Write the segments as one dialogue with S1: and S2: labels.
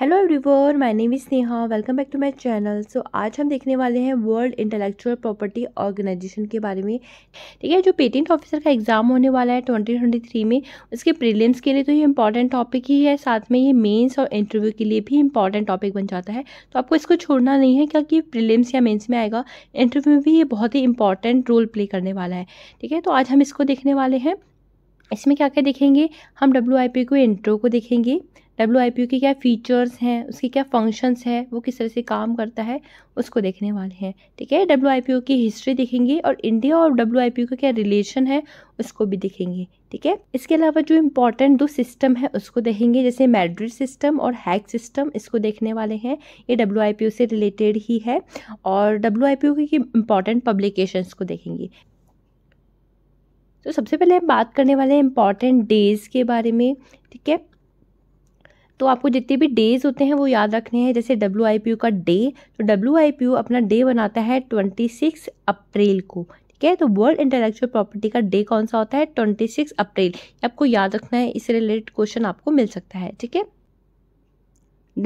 S1: hello everyone my name is Sneha welcome back to my channel so आज हम देखने वाले हैं वर्ल्ड इंटेलेक्चुअल प्रॉपर्टी ऑर्गेनाइजेशन के बारे में ठीक है जो पेटेंट ऑफिसर का एग्ज़ाम होने वाला है 2023 में उसके प्रीलिम्स के लिए तो ये इंपॉर्टेंट टॉपिक ही है साथ में ये मेंस और इंटरव्यू के लिए भी इंपॉर्टेंट टॉपिक बन जाता है तो आपको इसको छोड़ना नहीं है क्योंकि प्रिलिम्स या मेन्स में आएगा इंटरव्यू में भी ये बहुत ही इंपॉर्टेंट रोल प्ले करने वाला है ठीक है तो आज हम इसको देखने वाले हैं इसमें क्या क्या देखेंगे हम डब्ल्यू को इंट्रो को देखेंगे डब्ल्यू आई पी के क्या फ़ीचर्स हैं उसके क्या फंक्शंस हैं वो किस तरह से काम करता है उसको देखने वाले हैं ठीक है डब्ल्यू की हिस्ट्री देखेंगे और इंडिया और डब्ल्यू का क्या रिलेशन है उसको भी देखेंगे ठीक है इसके अलावा जो इम्पोर्टेंट दो सिस्टम है उसको देखेंगे जैसे मैड्रिड सिस्टम और हैक सिस्टम इसको देखने वाले हैं ये डब्ल्यू से रिलेटेड ही है और डब्ल्यू की इम्पॉर्टेंट पब्लिकेशंस को देखेंगे तो सबसे पहले हम बात करने वाले हैं इम्पॉर्टेंट डेज़ के बारे में ठीक है तो आपको जितने भी डेज़ होते हैं वो याद रखने हैं जैसे डब्ल्यू का डे तो डब्ल्यू अपना डे बनाता है ट्वेंटी सिक्स अप्रैल को ठीक है तो वर्ल्ड इंटेलेक्चुअल प्रॉपर्टी का डे कौन सा होता है ट्वेंटी सिक्स अप्रैल आपको याद रखना है इससे रिलेटेड क्वेश्चन आपको मिल सकता है ठीक है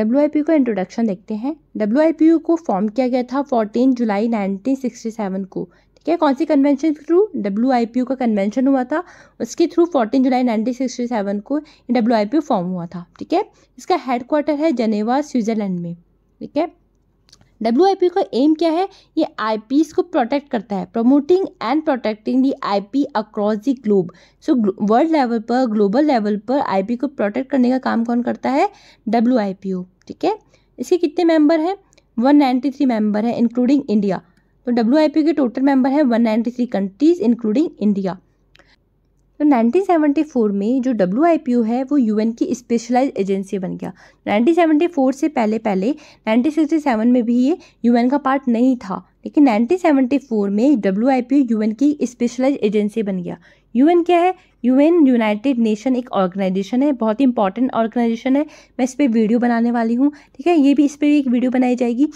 S1: डब्ल्यू का इंट्रोडक्शन देखते हैं डब्ल्यू को फॉर्म किया गया था 14 जुलाई 1967 को क्या कौन सी कन्वेंशन के थ्रू डब्ल्यू का कन्वेंशन हुआ था उसके थ्रू 14 जुलाई 1967 को डब्ल्यू फॉर्म हुआ था ठीक है इसका हेड क्वार्टर है जनेवा स्विट्ज़रलैंड में ठीक है डब्ल्यू का एम क्या है ये आई को प्रोटेक्ट करता है promoting and protecting the I P across the globe so world level पर ग्लोबल लेवल पर आई को प्रोटेक्ट करने का काम कौन करता है डब्ल्यू ठीक है इसके कितने मेंबर हैं 193 मेंबर हैं इंक्लूडिंग इंडिया तो डब्ल्यू के टोटल मेंबर हैं 193 कंट्रीज इंक्लूडिंग इंडिया तो 1974 में जो डब्ल्यू है वो यूएन की स्पेशलाइज एजेंसी बन गया 1974 से पहले पहले 1967 में भी ये यूएन का पार्ट नहीं था लेकिन 1974 में डब्ल्यू यूएन की स्पेशलाइज एजेंसी बन गया यूएन क्या है यूएन यूनाइटेड नेशन एक ऑर्गेनाइजेशन है बहुत ही इंपॉर्टेंट ऑर्गेनाइजेशन है मैं इस पर वीडियो बनाने वाली हूँ ठीक है ये भी इस पर एक वीडियो बनाई जाएगी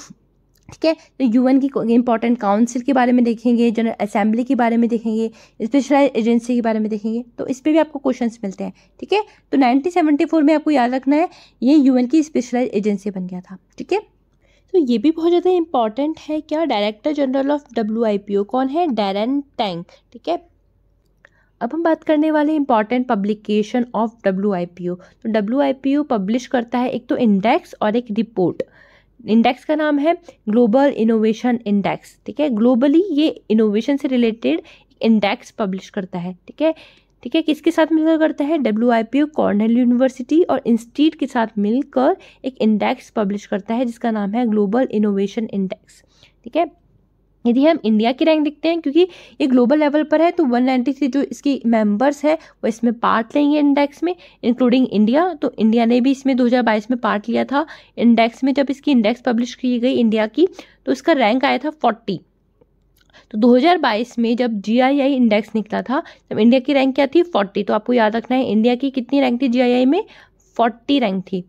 S1: ठीक है तो यूएन की इंपॉर्टेंट काउंसिल के बारे में देखेंगे जनरल असेंबली के बारे में देखेंगे स्पेशलाइज एजेंसी के बारे में देखेंगे तो इस पर भी आपको क्वेश्चन मिलते हैं ठीक है तो 1974 में आपको याद रखना है ये यूएन की स्पेशलाइज एजेंसी बन गया था ठीक है तो ये भी बहुत ज़्यादा इंपॉर्टेंट है क्या डायरेक्टर जनरल ऑफ डब्ल्यू कौन है डैरन टैंक ठीक है अब हम बात करने वाले इंपॉर्टेंट पब्लिकेशन ऑफ डब्ल्यू तो डब्ल्यू पब्लिश करता है एक तो इंडेक्स और एक रिपोर्ट इंडेक्स का नाम है ग्लोबल इनोवेशन इंडेक्स ठीक है ग्लोबली ये इनोवेशन से रिलेटेड इंडेक्स पब्लिश करता है ठीक है ठीक है किसके साथ मिलकर करता है W I P Cornell university और इंस्टीट्यूट के साथ मिलकर एक इंडेक्स पब्लिश करता है जिसका नाम है ग्लोबल इनोवेशन इंडेक्स ठीक है यदि हम इंडिया की रैंक देखते हैं क्योंकि ये ग्लोबल लेवल पर है तो 193 जो इसकी मेंबर्स है वो इसमें पार्ट लेंगे इंडेक्स में इंक्लूडिंग इंडिया तो इंडिया ने भी इसमें 2022 में पार्ट लिया था इंडेक्स में जब इसकी इंडेक्स पब्लिश की गई इंडिया की तो इसका रैंक आया था फोर्टी तो 2022 में जब जी इंडेक्स निकला था तब इंडिया की रैंक क्या थी फोर्टी तो आपको याद रखना है इंडिया की कितनी रैंक थी जी में फोर्टी रैंक थी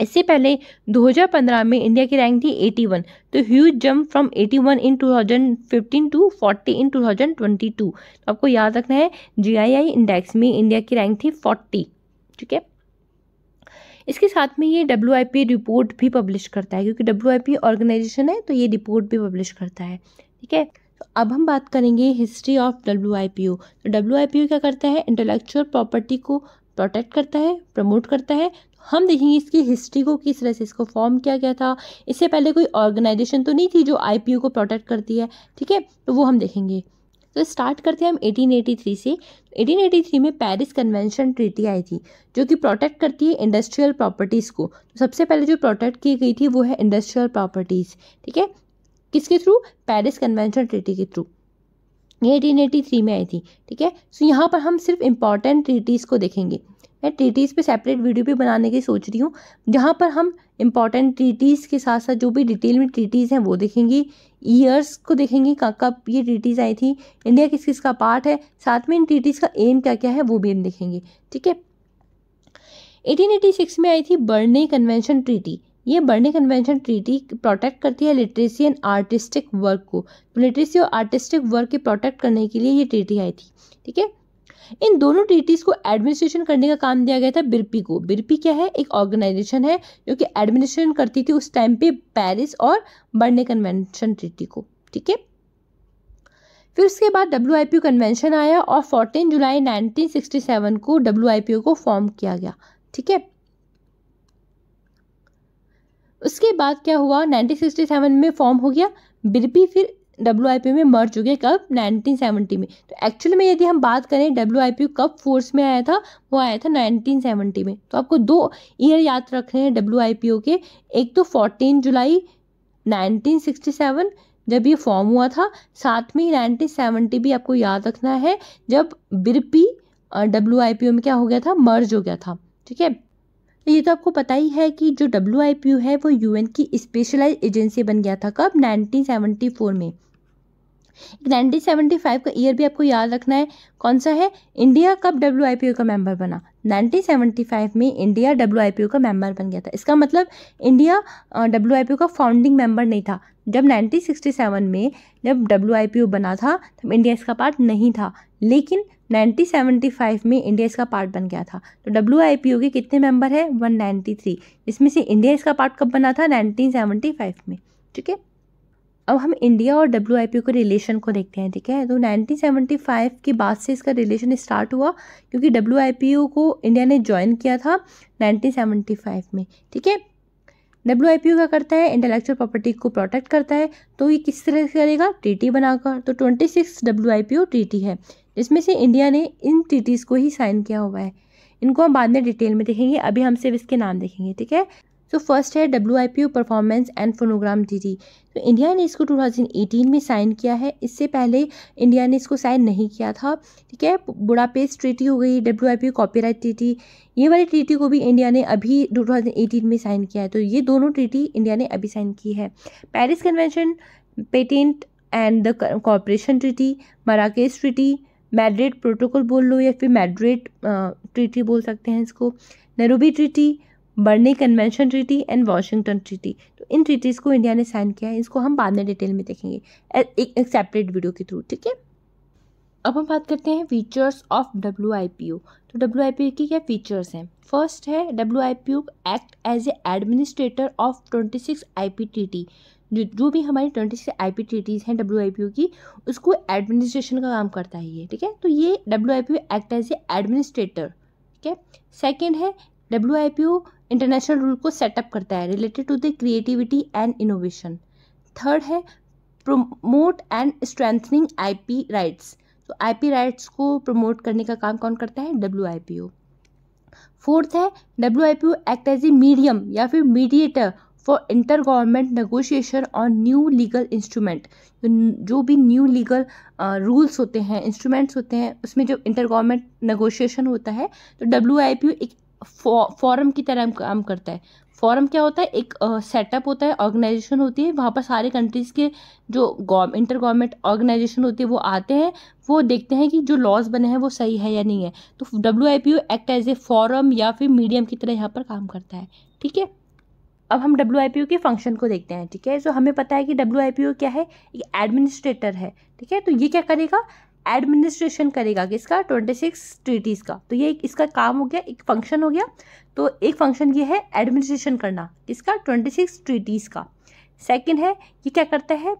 S1: इससे पहले 2015 में इंडिया की रैंक थी 81 तो huge jump from 81 in 2015 to 40 in 2022 तो आपको याद रखना है जीआईआई इंडेक्स में इंडिया की रैंक थी 40 ठीक है इसके साथ में ये डब्ल्यू रिपोर्ट भी पब्लिश करता है क्योंकि डब्ल्यू ऑर्गेनाइजेशन है तो ये रिपोर्ट भी पब्लिश करता है ठीक है तो अब हम बात करेंगे history of W I P O तो डब्ल्यू आई पी ओ क्या करता है इंटेलेक्चुअल प्रॉपर्टी को प्रोटेक्ट करता है प्रमोट करता है हम देखेंगे इसकी हिस्ट्री को किस तरह से इसको फॉर्म किया गया था इससे पहले कोई ऑर्गेनाइजेशन तो नहीं थी जो आई को प्रोटेक्ट करती है ठीक है तो वो हम देखेंगे तो स्टार्ट करते हैं हम 1883 से 1883 में पेरिस कन्वेंशन ट्रीटी आई थी जो कि प्रोटेक्ट करती है इंडस्ट्रियल प्रॉपर्टीज़ को तो सबसे पहले जो प्रोटेक्ट की गई थी वो है इंडस्ट्रियल प्रॉपर्टीज़ ठीक है किसके थ्रू पेरिस कन्वेंशन ट्रीटी के थ्रू ये एटीन एटी थ्री में आई थी ठीक है सो तो यहाँ पर हम सिर्फ इम्पॉर्टेंट ट्रीटीज़ को देखेंगे मैं ट्रीटीज़ पे सेपरेट वीडियो भी बनाने की सोच रही हूँ जहाँ पर हम इंपॉर्टेंट ट्रीटीज़ के साथ साथ जो भी डिटेल में ट्रीटीज़ हैं वो देखेंगी ईयर्स को देखेंगे कब ये ट्रीटीज़ आई थी इंडिया किस किस का पार्ट है साथ में इन ट्रीटीज़ का एम क्या क्या है वो भी हम देखेंगे ठीक है 1886 में आई थी बर्ने कन्वेंशन ट्रीटी ये बर्ने कन्वेंशन ट्रीटी प्रोटेक्ट करती है लिटरेसी एंड आर्टिस्टिक वर्क को लिटरेसी और आर्टिस्टिक वर्क के प्रोटेक्ट करने के लिए ये ट्रीटी आई थी ठीक है इन दोनों ट्रीटीज़ को एडमिनिस्ट्रेशन करने का काम दिया गया था बिरपी को बिरपी क्या है एक ऑर्गेनाइजेशन है जो कि एडमिनिस्ट्रेशन करती थी उस टाइम पे पेरिस और बर्ने कन्वेंशन ट्रीटी को ठीक है फिर उसके बाद W I P O convention आया और फोर्टीन जुलाई नाइनटीन सिक्सटी सेवन को डब्ल्यू आई पी ओ को फॉर्म किया गया ठीक है उसके बाद क्या हुआ नाइनटीन सिक्सटी सेवन में फॉर्म हो गया बिरपी फिर डब्ल्यू में मर्ज चुके हैं कब 1970 में तो एक्चुअल में यदि हम बात करें डब्ल्यू कब फोर्स में आया था वो आया था 1970 में तो आपको दो ईयर याद रखने हैं डब्ल्यू के एक तो 14 जुलाई 1967 जब ये फॉर्म हुआ था साथ में ही 1970 भी आपको याद रखना है जब बिरपी डब्ल्यू में क्या हो गया था मर्ज हो गया था ठीक है ये तो आपको पता ही है कि जो डब्ल्यू है वो एन की स्पेशलाइज एजेंसी बन गया था कब फोर में 1975 का ईयर भी आपको याद रखना है कौन सा है इंडिया कब डब्ल्यू का मेंबर बना 1975 में इंडिया डब्ल्यू का मेंबर बन गया था इसका मतलब इंडिया डब्ल्यू का फाउंडिंग मेंबर नहीं था जब 1967 में जब डब्ल्यू बना था तब इंडिया इसका पार्ट नहीं था लेकिन 1975 में इंडिया इसका पार्ट बन गया था तो डब्ल्यू आई पी ओ के कितने मेंबर हैं 193 इसमें से इंडिया इसका पार्ट कब बना था 1975 में ठीक है अब हम इंडिया और डब्ल्यू आई पी ओ के रिलेशन को देखते हैं ठीक है तो 1975 के बाद से इसका रिलेशन स्टार्ट हुआ क्योंकि डब्ल्यू आई पी ओ को इंडिया ने ज्वाइन किया था 1975 में ठीक है डब्ल्यू आई पी ओ क्या करता है इंटेलेक्चुअल प्रॉपर्टी को प्रोटेक्ट करता है तो ये किस तरह से करेगा ट्रीटी बनाकर तो 26 W I P O treaty है इसमें से इंडिया ने इन ट्रीटीज़ को ही साइन किया हुआ है इनको हम बाद में डिटेल में देखेंगे अभी हम सिर्फ इसके नाम देखेंगे ठीक है तो फर्स्ट है W I P O performance and phonogram treaty तो इंडिया ने इसको 2018 में साइन किया है इससे पहले इंडिया ने इसको साइन नहीं किया था ठीक है बुडापेस्ट ट्रीटी हो गई W I P O copyright treaty ये वाली ट्रीटी को भी इंडिया ने अभी 2018 में साइन किया है तो ये दोनों ट्रीटी इंडिया ने अभी साइन की है Paris convention patent and the cooperation treaty Marrakesh treaty Madrid protocol बोल लो या फिर मैड्रिड ट्रीटी बोल सकते हैं इसको Nairobi treaty Berne convention treaty and Washington treaty तो इन ट्रीटीज़ को इंडिया ने साइन किया है इसको हम बाद में डिटेल में देखेंगे एक, एक सेपरेट वीडियो के थ्रू ठीक है अब हम बात करते हैं फीचर्स ऑफ डब्ल्यू तो डब्ल्यू आई पी ओ के क्या फीचर्स हैं फर्स्ट है W act as a administrator of twenty six I P जो जो भी हमारी twenty six I P treaties हैं डब्ल्यू आई पी ओ की उसको एडमिनिस्ट्रेशन का काम करता है ये ठीक है तो ये W I P O act as a administrator ठीक है सेकेंड है W I P O international rule को सेटअप करता है related to the creativity and innovation third है promote and strengthening I P rights तो आई पी राइट्स को promote करने का काम कौन करता है W I P O fourth है W I P O act as a medium या फिर mediator for inter government negotiation on new legal instrument जो भी न्यू लीगल रूल्स होते हैं इंस्ट्रूमेंट्स होते हैं उसमें जब इंटर गवर्नमेंट नगोशिएशन होता है तो डब्ल्यू आई पी एक फॉरम की तरह काम करता है फॉरम क्या होता है एक सेटअप uh, होता है ऑर्गेनाइजेशन होती है वहाँ पर सारे कंट्रीज़ के जो इंटर गवर्नमेंट ऑर्गेनाइजेशन होती है वो आते हैं वो देखते हैं कि जो लॉज बने हैं वो सही है या नहीं है तो W I P act as a forum या फिर मीडियम की तरह यहाँ पर काम करता है ठीक है अब हम डब्ल्यू के फंक्शन को देखते हैं ठीक है सो हमें पता है कि डब्ल्यू क्या है एक एडमिनिस्ट्रेटर है ठीक है तो ये क्या करेगा एडमिनिस्ट्रेशन करेगा किसका ट्वेंटी सिक्स ट्रीटीज़ का तो ये एक इसका काम हो गया एक फंक्शन हो गया तो एक फंक्शन ये है एडमिनिस्ट्रेशन करना किसका ट्वेंटी सिक्स ट्रीटीज़ का सेकेंड है ये क्या करता है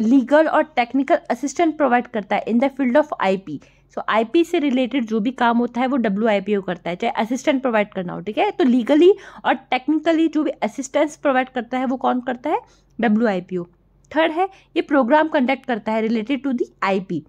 S1: लीगल और टेक्निकल असिस्टेंट प्रोवाइड करता है in the field of IP so IP से रिलेटेड जो भी काम होता है वो डब्ल्यू करता है चाहे असिस्टेंट प्रोवाइड करना हो ठीक है तो लीगली और टेक्निकली जो भी असिस्टेंस प्रोवाइड करता है वो कौन करता है डब्ल्यू थर्ड है ये प्रोग्राम कंडक्ट करता है related to the I P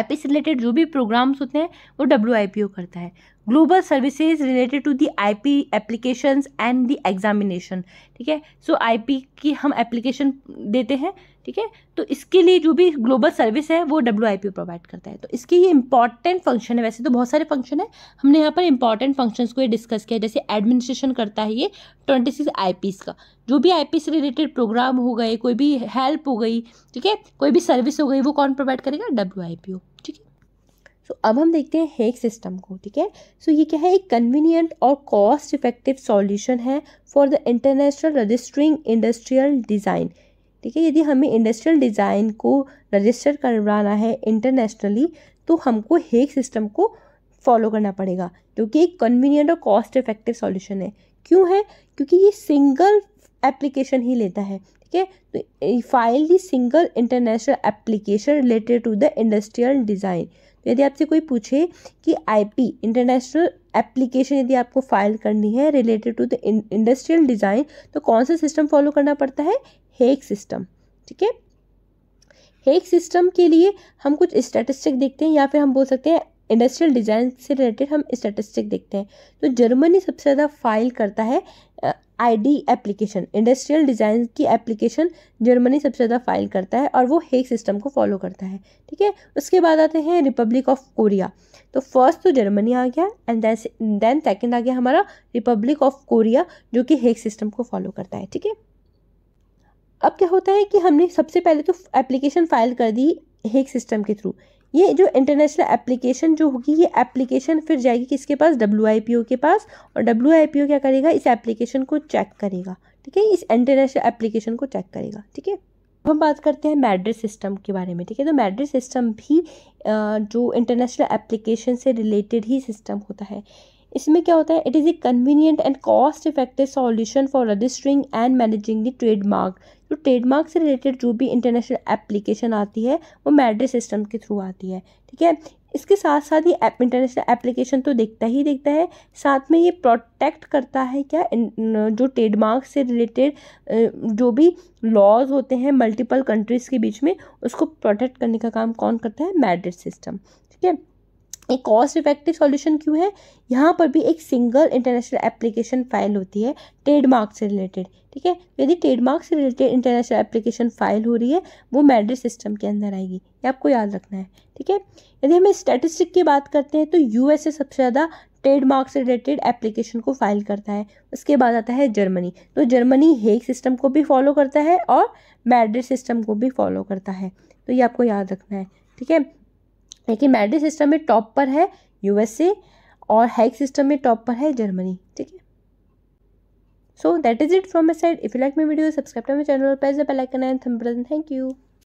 S1: से रिलेटेड जो भी प्रोग्राम्स होते हैं वो डब्ल्यू करता है global services related to the I P application and the examination ठीक है सो आई पी की हम एप्लीकेशन देते हैं ठीक है तो इसके लिए जो भी ग्लोबल सर्विस है वो डब्ल्यू आई पी प्रोवाइड करता है तो इसके ये इंपॉर्टेंट फंक्शन है वैसे तो बहुत सारे फंक्शन है हमने यहाँ पर इंपॉर्टेंट फंक्शंस को ये डिस्कस किया जैसे एडमिनिस्ट्रेशन करता है ये ट्वेंटी सिक्स आई पीस का जो भी आई पी से रिलेटेड प्रोग्राम हो गए कोई भी हेल्प हो गई ठीक है कोई भी सर्विस हो गई वो कौन प्रोवाइड करेगा W I P O so so, अब हम देखते हैं हेक सिस्टम को ठीक है सो so, ये क्या है एक कन्वीनियंट और कॉस्ट इफेक्टिव सॉल्यूशन है for the international registering industrial design ठीक है यदि हमें इंडस्ट्रियल डिज़ाइन को रजिस्टर करवाना है इंटरनेशनली तो हमको हेक सिस्टम को फॉलो करना पड़ेगा क्योंकि एक कन्वीनियंट और कॉस्ट इफेक्टिव सॉल्यूशन है क्यों है क्योंकि ये सिंगल एप्लीकेशन ही लेता है ठीक है तो file the single international application related to the industrial design तो यदि आपसे कोई पूछे कि आईपी इंटरनेशनल एप्लीकेशन यदि आपको फाइल करनी है related to the industrial design तो कौन सा सिस्टम फॉलो करना पड़ता है हेक सिस्टम ठीक है हेक सिस्टम के लिए हम कुछ स्टैटिस्टिक देखते हैं या फिर हम बोल सकते हैं इंडस्ट्रियल डिज़ाइन से रिलेटेड हम स्टैटिस्टिक देखते हैं तो जर्मनी सबसे ज़्यादा फाइल करता है आईडी एप्लीकेशन इंडस्ट्रियल डिज़ाइन की एप्लीकेशन जर्मनी सबसे ज़्यादा फाइल करता है और वो हेक सिस्टम को फॉलो करता है ठीक है उसके बाद आते हैं रिपब्लिक ऑफ कोरिया तो फर्स्ट तो जर्मनी आ गया एंड देन सेकेंड आ गया हमारा रिपब्लिक ऑफ कोरिया जो कि हेक सिस्टम को फॉलो करता है ठीक है अब क्या होता है कि हमने सबसे पहले तो एप्लीकेशन फाइल कर दी हेक सिस्टम के थ्रू ये जो इंटरनेशनल एप्लीकेशन जो होगी ये एप्लीकेशन फिर जाएगी किसके पास डब्ल्यू के पास और डब्ल्यू क्या करेगा इस एप्लीकेशन को चेक करेगा ठीक है इस इंटरनेशनल एप्लीकेशन को चेक करेगा ठीक है अब हम बात करते हैं मैड्रिड सिस्टम के बारे में ठीक है तो मैड्रिड सिस्टम भी जो इंटरनेशनल एप्लीकेशन से रिलेटेड ही सिस्टम होता है इसमें क्या होता है it is a convenient and cost effective solution for registering and managing the trademark तो ट्रेडमार्क से रिलेटेड जो भी इंटरनेशनल एप्लीकेशन आती है वो मैड्रिड सिस्टम के थ्रू आती है ठीक है इसके साथ साथ ये इंटरनेशनल एप्लीकेशन तो देखता ही देखता है साथ में ये प्रोटेक्ट करता है क्या जो ट्रेडमार्क से रिलेटेड जो भी लॉज होते हैं मल्टीपल कंट्रीज़ के बीच में उसको प्रोटेक्ट करने का काम कौन करता है मैड्रिड सिस्टम ठीक है एक कॉस्ट इफेक्टिव सॉल्यूशन क्यों है यहाँ पर भी एक सिंगल इंटरनेशनल एप्लीकेशन फाइल होती है ट्रेडमार्क से रिलेटेड ठीक है यदि ट्रेडमार्क से रिलेटेड इंटरनेशनल एप्लीकेशन फाइल हो रही है वो मैड्रिड सिस्टम के अंदर आएगी ये आपको याद रखना है ठीक है यदि हम स्टेटिस्टिक की बात करते हैं तो ए सबसे ज़्यादा ट्रेडमार्क से रिलेटेड एप्लीकेशन को फाइल करता है उसके बाद आता है जर्मनी तो जर्मनी हेग सिस्टम को भी फॉलो करता है और मैड्रिड सिस्टम को भी फॉलो करता है तो ये आपको याद रखना है ठीक है लेकिन मैड्री सिस्टम में टॉप पर है यूएसए और हैक सिस्टम में टॉप पर है जर्मनी ठीक है so that is it from my side if you like my video subscribe to my channel पर एज अ बेलाइकन थैंक यू